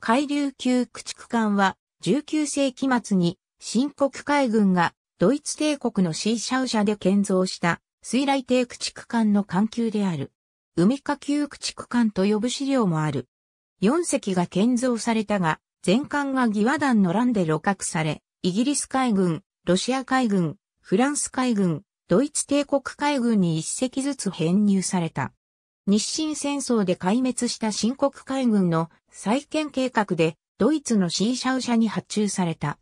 海流級駆逐艦は19世紀末に新国海軍がドイツ帝国のシーシャウシャで建造した水雷艇駆逐艦の艦級である。海下級駆逐艦と呼ぶ資料もある。4隻が建造されたが、全艦が義和団の乱で露獲され、イギリス海軍、ロシア海軍、フランス海軍、ドイツ帝国海軍に1隻ずつ編入された。日清戦争で壊滅した新国海軍の再建計画でドイツのシーシャウ社に発注された。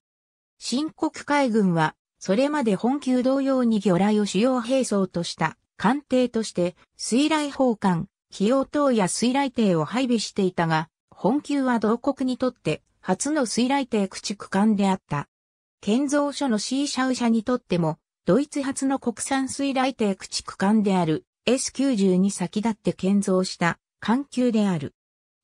新国海軍はそれまで本級同様に魚雷を主要兵装とした艦艇として水雷砲艦、費用等や水雷艇を配備していたが、本級は同国にとって初の水雷艇駆逐艦であった。建造所のシーシャウ社にとっても、ドイツ初の国産水雷艇駆逐艦である S90 に先立って建造した艦級である。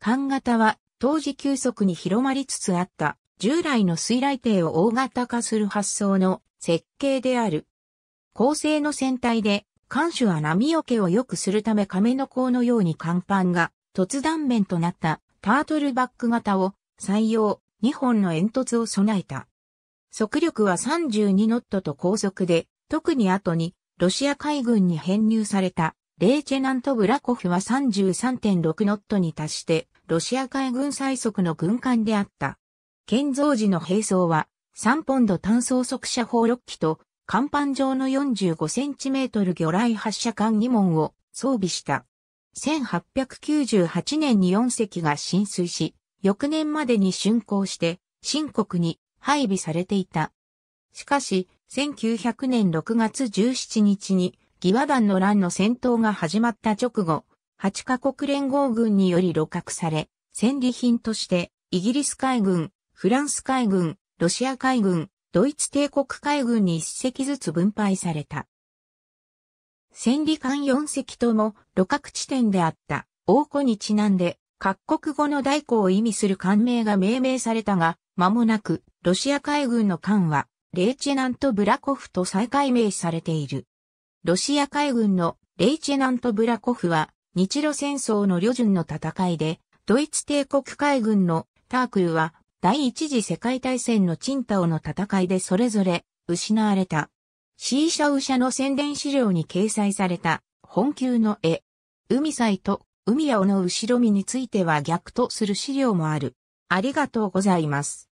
艦型は当時急速に広まりつつあった従来の水雷艇を大型化する発想の設計である。構成の船体で艦首は波よけを良くするため亀の甲のように甲板が突断面となったタートルバック型を採用2本の煙突を備えた。速力は32ノットと高速で、特に後にロシア海軍に編入されたレーチェナント・ブラコフは33.6ノットに達して、ロシア海軍最速の軍艦であった。建造時の兵装は、3ポンド単装速射砲6機と、甲板上の45センチメートル魚雷発射管2門を装備した。1898年に4隻が浸水し、翌年までに竣工して、深刻に配備されていた。しかし、1900年6月17日に、義和団の乱の戦闘が始まった直後、8カ国連合軍により露獲され、戦利品として、イギリス海軍、フランス海軍、ロシア海軍、ドイツ帝国海軍に1隻ずつ分配された。戦利艦4隻とも露獲地点であった王庫にちなんで各国語の代行を意味する艦名が命名されたが、間もなくロシア海軍の艦はレイチェナント・ブラコフと再改名されている。ロシア海軍のレイチェナント・ブラコフは日露戦争の旅順の戦いで、ドイツ帝国海軍のタークルは第一次世界大戦のチンタオの戦いでそれぞれ失われた。シーシャウシャの宣伝資料に掲載された本級の絵。海祭と海青の後ろ身については逆とする資料もある。ありがとうございます。